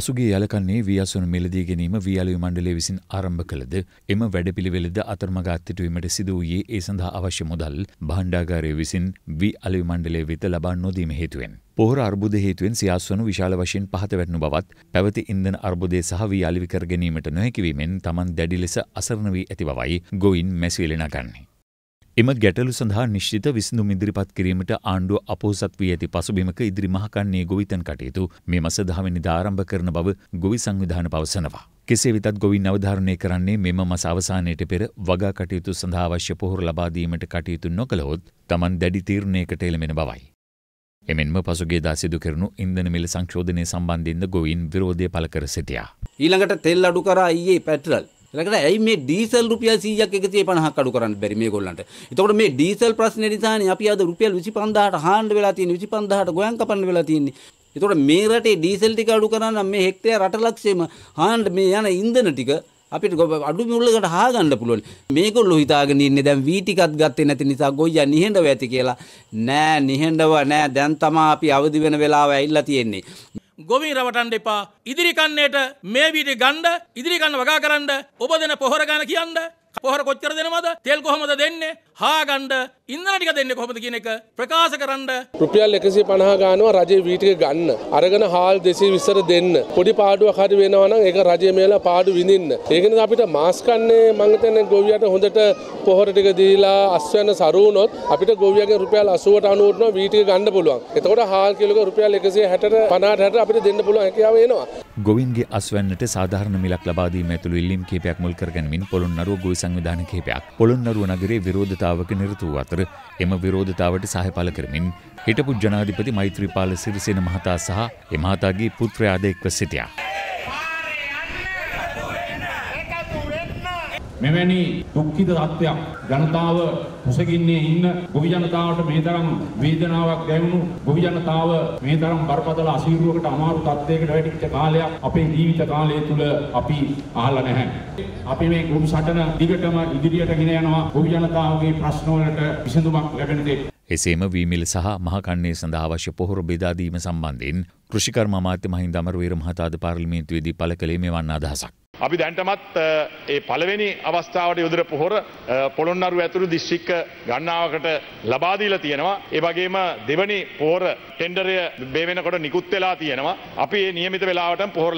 පසුගේ යලකන්නේ වී අසුන මිලදී ගැනීම වී අලුයු මණ්ඩලය විසින් ආරම්භ කළද එම වැඩපිළිවෙලද අතරමගාත්තිටුවීමට සිදු වූයේ ඒ සඳහා අවශ්‍ය මුදල් භණ්ඩාගාරය විසින් වී අලුයු මණ්ඩලය වෙත ලබා නොදීම හේතුවෙන්. පොහොර අර්බුද හේතුවෙන් සියාස්වනු විශාල වශයෙන් පහත වැටනු බවත් පැවති ඉන්දන අර්බුදය සහ වී අලිවිකර ගැනීමට නොහැකිවීමෙන් තමන් දැඩි ලෙස අසරණ වී ඇති බවයි ගොයින් මැස්විලෙනගන්නේ. එම ගැටලු සඳහා නිශ්චිත විසඳුම් ඉදිරිපත් කිරීමට ආණ්ඩුව අපෝසත් වී ඇති පසුබිමක ඉදිරි මහකන්නේ ගොවිතැන් කටයුතු මේ මස දහවෙනිදා ආරම්භ කරන බව ගොවි සංවිධාන පවසනවා. කෙසේ වෙතත් ගොවින් අවධාරණය කරන්නේ මෙම මස අවසානයට පෙර වගා කටයුතු සඳහා අවශ්‍ය පොහොර ලබා දීමට කටයුතු නොකළහොත් Taman දැඩි තීරණයකට එළමෙන බවයි. එමෙන්ම පසුගියදා සිදු කරනු ඉන්ධන මිල සංශෝධනය සම්බන්ධයෙන්ද ගොවීන් විරෝධය පළ කර සිටියා. ඊළඟට තෙල් අඩු කරා ඊයේ පෙට්‍රල් එලකට ඇයි මේ ඩීසල් රුපියල් 100ක් 150ක් අඩු කරන්න බැරි මේගොල්ලන්ට. එතකොට මේ ඩීසල් ප්‍රශ්නේ නිසානේ අපි අද රුපියල් 25000ට හාන්න වෙලා තියෙන්නේ 25000ට ගොයන් කපන්න වෙලා තියෙන්නේ. එතකොට මේ රටේ ඩීසල් ටික අඩු කරා නම් මේ හෙක්ටෙයාර 8 ලක්ෂෙම හාන්න මේ යන ඉන්ධන ටික අපිට අඩු මුල්ලකට හාගන්න පුළුවන් මේකොල්ලො හිතාගෙන ඉන්නේ දැන් වීටිකත් ගත්තේ නැති නිසා ගොයියා නිහඬව ඇති කියලා නෑ නිහඬව නෑ දැන් තමා අපි අවදි වෙන වෙලාව ඇවිල්ලා තියෙන්නේ ගොවින් රවටන්ඩ එපා. ඉදිරිකන්නේට මේ වීට ගණ්ඩ ඉදිරිකන්න වගා කරන්න ඔබ දෙන පොහොර ගණ කියන්න පොහොර කොච්චර දෙනවද? තෙල් කොහොමද දෙන්නේ? හාගන්න ඉන්ධන ටික දෙන්නේ කොහොමද කියන එක ප්‍රකාශ කරන්න. රුපියල් 150 ගන්නවා රජේ වීටික ගන්න. අරගෙන හාල් 220 දෙන්න. පොඩි පාඩුවක් හරි වෙනවා නම් ඒක රජේ මේලා පාඩු විඳින්න. ඒක නිසා අපිට මාස් කන්නේ මම හිතන්නේ ගොවියට හොඳට පොහොර ටික දීලා අස්වැන්න සරුවුනොත් අපිට ගොවියගේ රුපියල් 80ට 90ට වීටික ගන්න පුළුවන්. එතකොට හාල් කිලෝක රුපියල් 160ට 50ට අපිට දෙන්න පුළුවන් හැකියාව එනවා. ගොවින්ගේ අස්වැන්නට සාධාරණ මිලක් ලබා දීම ඇතුළු ඉල්ලීම් කිහිපයක් මුල් කරගැනීමෙන් පොළොන්නරුව ගොවි සංවිධාන කිහිපයක් පොළොන්නරුව නගරයේ විරෝධතාවක නිරත වූ අතර එම විරෝධතාවට සහය පළ කරමින් හිටපු ජනාධිපති මෛත්‍රීපාල සිරිසේන මහතා සහ එ මහතාගේ පුත්‍රයාද එක්ව සිටියා. මෙවැනි දුක්ඛිත තත්ත්වයක් ජනතාව කුසගින්නේ ඉන්න ගොවි ජනතාවට මේ තරම් වේදනාවක් දැනුණු ගොවි ජනතාව මේ තරම් බරපතල අසීරුවකට අමාරු තත්ත්වයකට වැටිච්ච කාලයක් අපේ ජීවිත කාලය තුල අපි අහලා නැහැ. අපි මේ ගුරු සටන දිගටම ඉදිරියට ගෙන යනවා ගොවි ජනතාවගේ ප්‍රශ්න වලට විසඳුමක් ලැබෙන දෙයක්. එසේම වීමිල සහ මහකන්නේ සඳහා අවශ්‍ය පොහොර බෙදාදීම සම්බන්ධයෙන් කෘෂිකර්ම අමාත්‍ය මහින්ද අමරවීර මහතාද පාර්ලිමේන්තුවේදී පළ කළේ මෙවන් අදහසක්. අපි දැන්ටමත් ඒ පළවෙනි අවස්ථාවට යොදර පොහොර පොළොන්නරුව ඇතුළු දිශ්චික්ක ගන්නාවකට ලබාදීලා තියෙනවා. ඒ වගේම දෙවනි පොහොර ටෙන්ඩරය මේ වෙනකොට නිකුත් වෙලා තියෙනවා. අපි මේ નિયમિત වෙලාවට පොහොර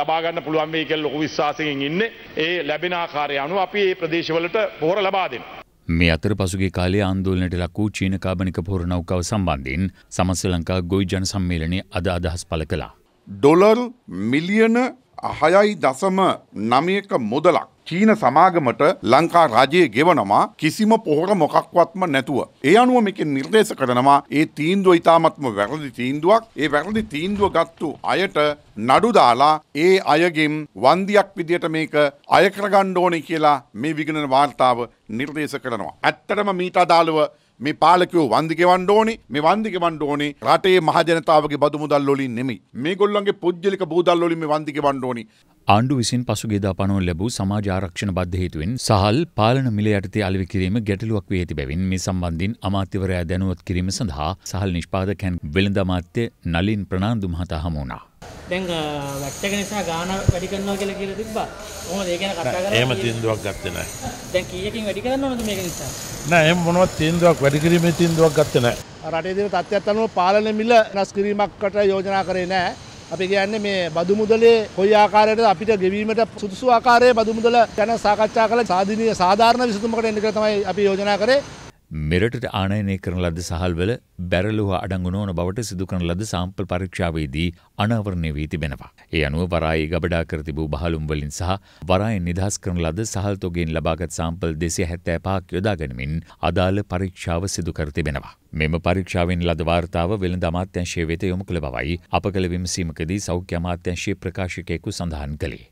ලබා ගන්න පුළුවන් වෙයි කියලා ලොකු විශ්වාසයෙන් ඉන්නේ. ඒ ලැබෙන ආකාරය අනුව අපි මේ ප්‍රදේශවලට පොහොර ලබා දෙනවා. මේ අතර පසුගේ කාලේ ආන්දෝලනයට ලක් වූ චීන කාබනික පොහොර නෞකාව සම්බන්ධයෙන් සමස්ත ලංකා ගොවි ජන සම්මේලනයේ අද අදහස් පළ කළා. ඩොලර් මිලියන හයයි දසම නමයක මුදලක් චීන සමාගමට ලංකා රජයේ ගෙවනවා කිසිම පොහොර මොකක්වත්ම නැතුව. ඒ අනුව මේක නිර්දේශ කරනවා ඒ තීන්දුව ඉතාමත්ම වැරදි තීන්දුවක්. ඒ වැරදි තීන්දුව ගත්තු අයට නඩු දාලා ඒ අයගෙන් වන්දියක් විදියට මේක අය කරගන්න ඕනේ කියලා මේ විගණන වාර්තාව නිර්දේශ කරනවා. ඇත්තටම මීට අදාළව මේ පාලකෝ වන්දිකවන්න ඕනේ මේ වන්දිකවන්න ඕනේ රටේ මහජනතාවගේ බදු මුදල් වලින් නෙමෙයි. මේගොල්ලන්ගේ පුජ්‍යලික බූදල් වලින් මේ වන්දිකවන්න ඕනේ. ආණ්ඩු විසින් පසුගේදා පනුවන් ලැබූ සමාජ ආරක්ෂණ බද්ධ හේතුවෙන් සහල් පාලන මිල යටතේ අලෙවි කිරීම ගැටලුවක් වී ඇති බැවින් මේ සම්බන්ධයෙන් අමාත්‍යවරයා දැනුවත් කිරීම සඳහා සහල් නිෂ්පාදකයන් වෙළඳ අමාත්‍ය නලින් ප්‍රනාන්දු මහතා හමු වුණා. දැන් වැට් එක නිසා ගාන වැඩි කරනවා කියලා කියලා තිබ්බා. කොහොමද ඒ ගැන කතා කරන්නේ? එහෙම තීන්දුවක් ගත්තේ නැහැ. දැන් කීයකින් වැඩි කරන්න ඕනද මේක නිසා? නෑ එහෙම මොනවත් තීන්දුවක් වැඩි කිරීමේ තීන්දුවක් ගත්තේ නැහැ. රටේ දෙන තත්ත්වයන් අනුව පාලන මිල වෙනස් කිරීමකට යෝජනා කරේ නැහැ. අපි කියන්නේ මේ බදු මුදලේ කොයි ආකාරයකද අපිට ගෙවීමට සුදුසු ආකාරයේ බදු මුදල ගැන සාකච්ඡා කළ සාධනීය සාධාරණ විසඳුමකට එන්න කියලා තමයි අපි යෝජනා කරේ. මෙරටට ආනයනය කරන ලද සහල්වල බැරලුව අඩංගු නොවන බවට සිදු කරන ලද සාම්පල් පරීක්ෂාවේදී අනාවරණය වී තිබෙනවා. ඒ අනුව වරායේ ගබඩා කර තිබූ බහලුම් වලින් සහ වරායෙන් නිදහස් කරන ලද සහල් තොගයෙන් ලබාගත් සාම්පල් 275ක් යොදා ගැනීමෙන් අදාළ පරීක්ෂාව සිදු කර තිබෙනවා. මෙම පරීක්ෂාවෙන් ලද වාර්තාව වෙළඳ අමාත්‍යංශය වෙත යොමු කළ බවයි අප කළ විමසීමකදී සෞඛ්‍ය අමාත්‍යංශයේ ප්‍රකාශකයෙකු සඳහන් කළේ.